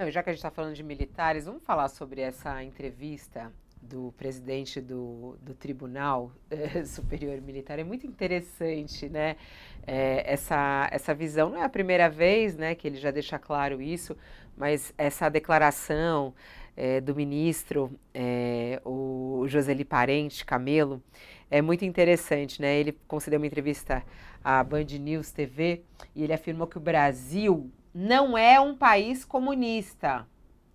Não, já que a gente está falando de militares, vamos falar sobre essa entrevista do presidente do, do Tribunal eh, Superior Militar. É muito interessante, né? É, essa, essa visão. Não é a primeira vez né, que ele já deixa claro isso, mas essa declaração eh, do ministro, eh, o Joseli Parente Camelo, é muito interessante, né? Ele concedeu uma entrevista à Band News TV e ele afirmou que o Brasil não é um país comunista,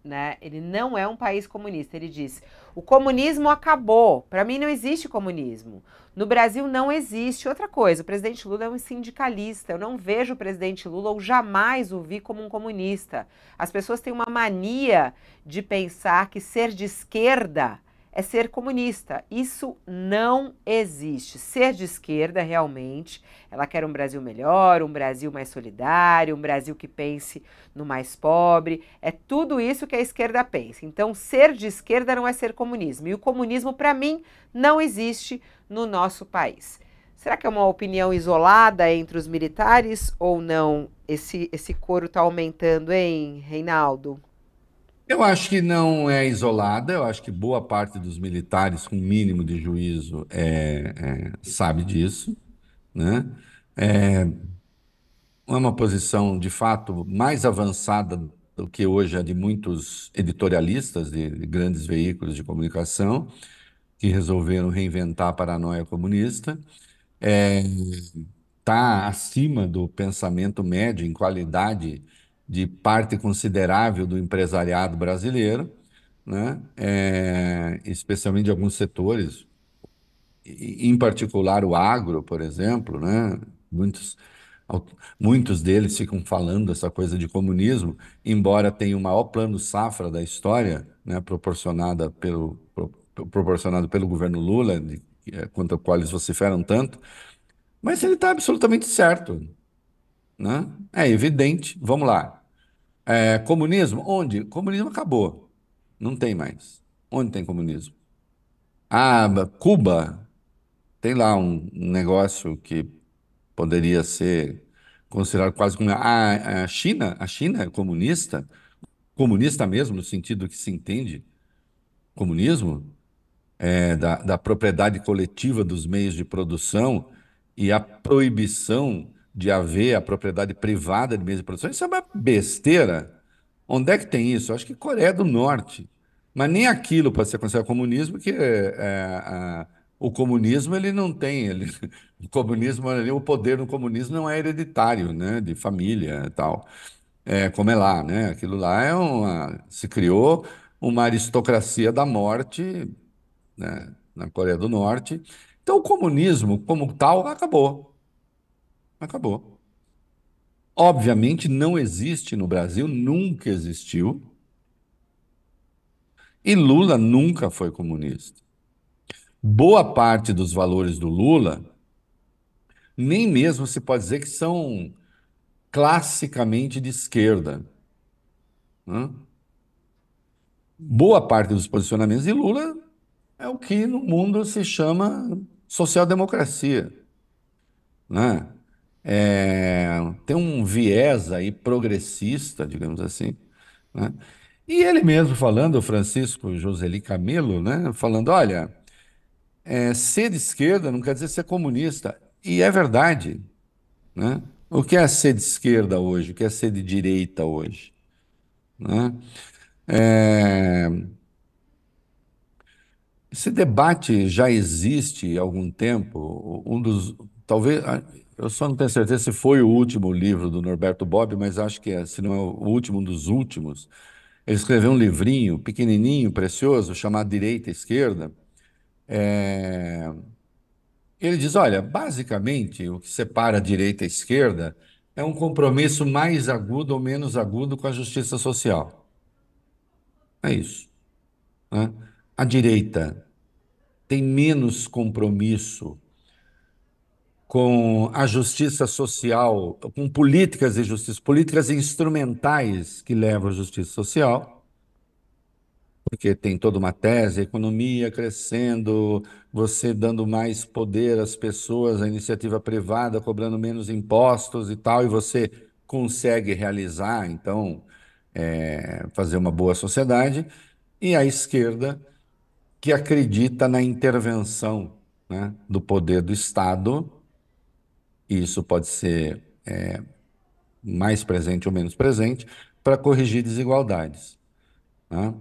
né? Ele não é um país comunista. Ele diz: o comunismo acabou. Para mim não existe comunismo. No Brasil não existe. Outra coisa, o presidente Lula é um sindicalista. Eu não vejo o presidente Lula ou jamais o vi como um comunista. As pessoas têm uma mania de pensar que ser de esquerda é ser comunista. Isso não existe. Ser de esquerda, realmente, ela quer um Brasil melhor, um Brasil mais solidário, um Brasil que pense no mais pobre. É tudo isso que a esquerda pensa. Então, ser de esquerda não é ser comunismo. E o comunismo, para mim, não existe no nosso país. Será que é uma opinião isolada entre os militares ou não? Esse, esse coro está aumentando, hein, Reinaldo? Eu acho que não é isolada, eu acho que boa parte dos militares com mínimo de juízo é, é, sabe disso, né? É, é uma posição, de fato, mais avançada do que hoje é de muitos editorialistas de, de grandes veículos de comunicação que resolveram reinventar a paranoia comunista. Está é, tá acima do pensamento médio em qualidade de parte considerável do empresariado brasileiro, né? É, especialmente de alguns setores, em particular o agro, por exemplo, né? muitos, muitos deles ficam falando essa coisa de comunismo, embora tenha o maior plano safra da história, né? proporcionada pelo, pro, proporcionado pelo governo Lula, de, contra é, o qual eles vociferam tanto, mas ele está absolutamente certo. Né? É evidente, vamos lá, é, comunismo? Onde? Comunismo acabou. Não tem mais. Onde tem comunismo? Ah, Cuba tem lá um negócio que poderia ser considerado quase como. Ah, é a China, a China é comunista, comunista mesmo, no sentido que se entende comunismo, é, da, da propriedade coletiva dos meios de produção e a proibição de haver a propriedade privada de meios de produção, isso é uma besteira. Onde é que tem isso? Acho que Coreia do Norte. Mas nem aquilo para ser considerado comunismo, que é, é o comunismo ele não tem. Ele, o comunismo, o poder no comunismo não é hereditário, né? De família e tal. É, como é lá, né? Aquilo lá é uma. Se criou uma aristocracia da morte né? na Coreia do Norte. Então, o comunismo, como tal, acabou. Acabou. Obviamente não existe no Brasil, nunca existiu. E Lula nunca foi comunista. Boa parte dos valores do Lula nem mesmo se pode dizer que são classicamente de esquerda. Né? Boa parte dos posicionamentos de Lula é o que no mundo se chama social-democracia. Né? é, tem um viés aí progressista, digamos assim, né? E ele mesmo falando, o Francisco Joseli Camelo, né? Falando, olha, é, ser de esquerda não quer dizer ser comunista. E é verdade, né? O que é ser de esquerda hoje? O que é ser de direita hoje? Né? É... Esse debate já existe há algum tempo. Um dos, talvez eu só não tenho certeza se foi o último livro do Norberto Bobbio, mas acho que é, se não é o último, um dos últimos. Ele escreveu um livrinho pequenininho, precioso, chamado Direita e Esquerda. É... Ele diz: olha, basicamente, o que separa direita e esquerda é um compromisso mais agudo ou menos agudo com a justiça social. É isso. Né? A direita tem menos compromisso com a justiça social, com políticas de justiça, políticas instrumentais que levam à justiça social, porque tem toda uma tese, economia crescendo, você dando mais poder às pessoas, à iniciativa privada, cobrando menos impostos e tal, e você consegue realizar, então, é, fazer uma boa sociedade, e a esquerda que acredita na intervenção né, do poder do Estado isso pode ser é, mais presente ou menos presente, para corrigir desigualdades, né?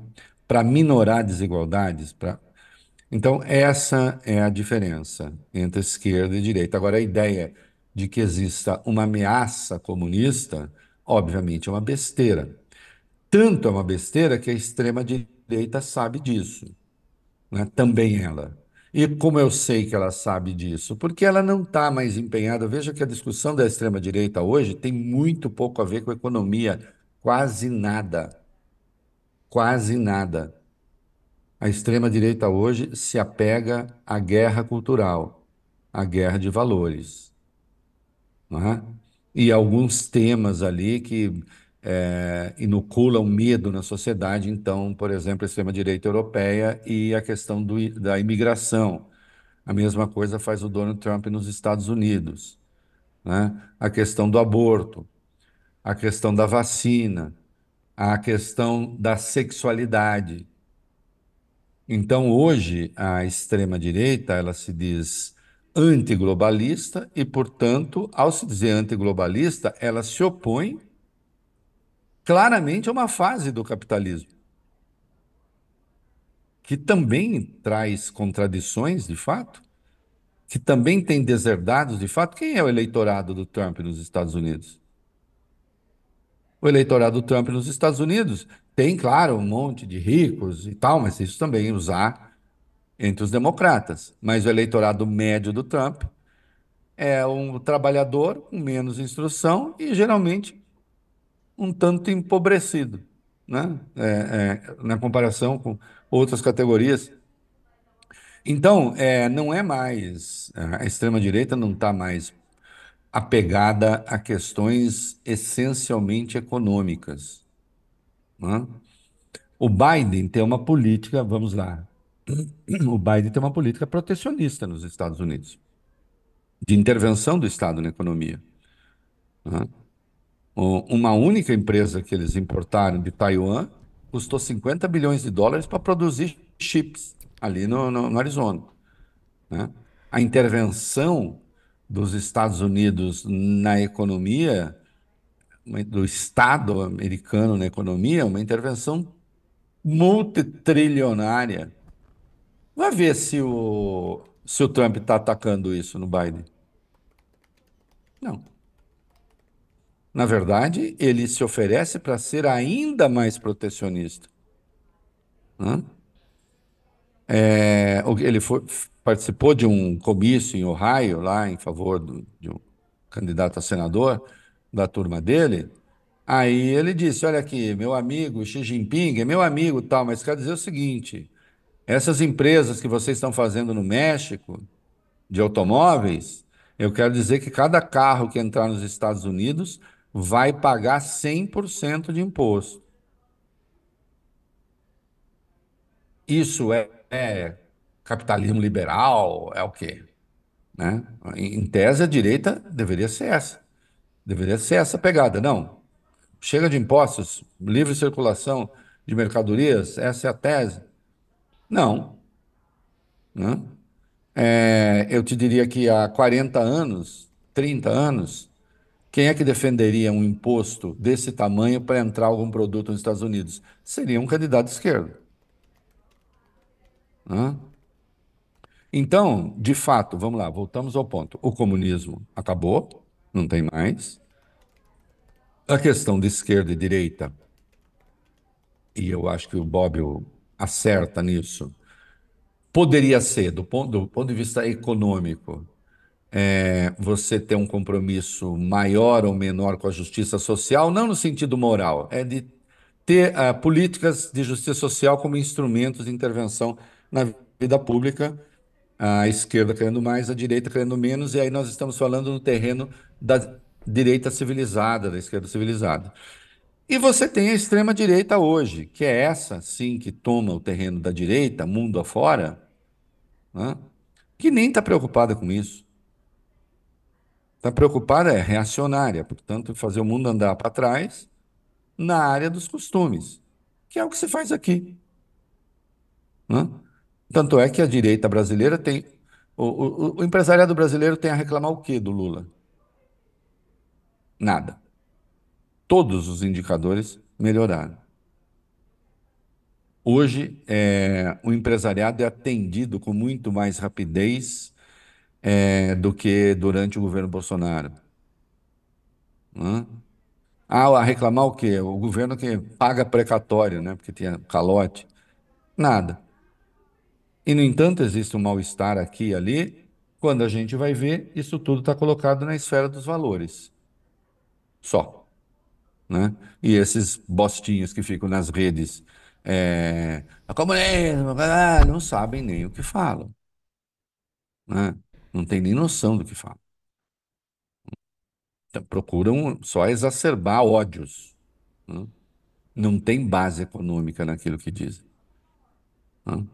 para minorar desigualdades. Pra... Então, essa é a diferença entre esquerda e direita. Agora, a ideia de que exista uma ameaça comunista, obviamente, é uma besteira. Tanto é uma besteira que a extrema-direita sabe disso, né? também ela. E como eu sei que ela sabe disso? Porque ela não está mais empenhada. Veja que a discussão da extrema-direita hoje tem muito pouco a ver com economia, quase nada. Quase nada. A extrema-direita hoje se apega à guerra cultural, à guerra de valores. Não é? E alguns temas ali que é, eh, inocula o um medo na sociedade. Então, por exemplo, a extrema-direita europeia e a questão do, da imigração. A mesma coisa faz o Donald Trump nos Estados Unidos. Né? A questão do aborto, a questão da vacina, a questão da sexualidade. Então, hoje, a extrema-direita ela se diz antiglobalista e, portanto, ao se dizer antiglobalista, ela se opõe claramente é uma fase do capitalismo que também traz contradições de fato, que também tem deserdados de fato. Quem é o eleitorado do Trump nos Estados Unidos? O eleitorado do Trump nos Estados Unidos tem, claro, um monte de ricos e tal, mas isso também usar entre os democratas. Mas o eleitorado médio do Trump é um trabalhador com menos instrução e geralmente um tanto empobrecido, né? É, é, na comparação com outras categorias. Então, é, não é mais, a extrema-direita não está mais apegada a questões essencialmente econômicas. Né? O Biden tem uma política, vamos lá, o Biden tem uma política protecionista nos Estados Unidos, de intervenção do Estado na economia. Né? uma única empresa que eles importaram de Taiwan custou 50 bilhões de dólares para produzir chips ali no, no, no Arizona. Né? A intervenção dos Estados Unidos na economia, do Estado americano na economia, é uma intervenção multitrilionária. Vai ver se o, se o Trump está atacando isso no Biden. Não. Na verdade, ele se oferece para ser ainda mais protecionista. É, ele foi, participou de um comício em Ohio, lá em favor do, de um candidato a senador, da turma dele. Aí ele disse: Olha aqui, meu amigo Xi Jinping é meu amigo tal, mas quero dizer o seguinte: essas empresas que vocês estão fazendo no México, de automóveis, eu quero dizer que cada carro que entrar nos Estados Unidos vai pagar 100% de imposto. Isso é, é, capitalismo liberal? É o quê? Né? Em tese, a direita deveria ser essa. Deveria ser essa pegada. Não. Chega de impostos, livre circulação de mercadorias, essa é a tese. Não. Né? É, eu te diria que há 40 anos, 30 anos, quem é que defenderia um imposto desse tamanho para entrar algum produto nos Estados Unidos? Seria um candidato esquerdo. Né? Então, de fato, vamos lá, voltamos ao ponto. O comunismo acabou, não tem mais. A questão de esquerda e direita, e eu acho que o Bobbio acerta nisso, poderia ser, do ponto, do ponto de vista econômico, é, você ter um compromisso maior ou menor com a justiça social, não no sentido moral, é de ter uh, políticas de justiça social como instrumentos de intervenção na vida pública, a esquerda querendo mais, a direita querendo menos, e aí nós estamos falando no terreno da direita civilizada, da esquerda civilizada. E você tem a extrema-direita hoje, que é essa, sim, que toma o terreno da direita, mundo afora, né? que nem está preocupada com isso. Está preocupada é reacionária, portanto, fazer o mundo andar para trás na área dos costumes, que é o que se faz aqui. Né? Tanto é que a direita brasileira tem. O, o, o empresariado brasileiro tem a reclamar o quê do Lula? Nada. Todos os indicadores melhoraram. Hoje, é, o empresariado é atendido com muito mais rapidez é, do que durante o governo Bolsonaro. Hã? Ah, reclamar o quê? O governo que paga precatório, né? Porque tinha calote. Nada. E, no entanto, existe um mal-estar aqui e ali. Quando a gente vai ver, isso tudo está colocado na esfera dos valores. Só. Né? E esses bostinhos que ficam nas redes, é, é comunismo, não sabem nem o que falam. Né? não tem nem noção do que fala. Então, procuram só exacerbar ódios. Não tem base econômica naquilo que dizem. Não?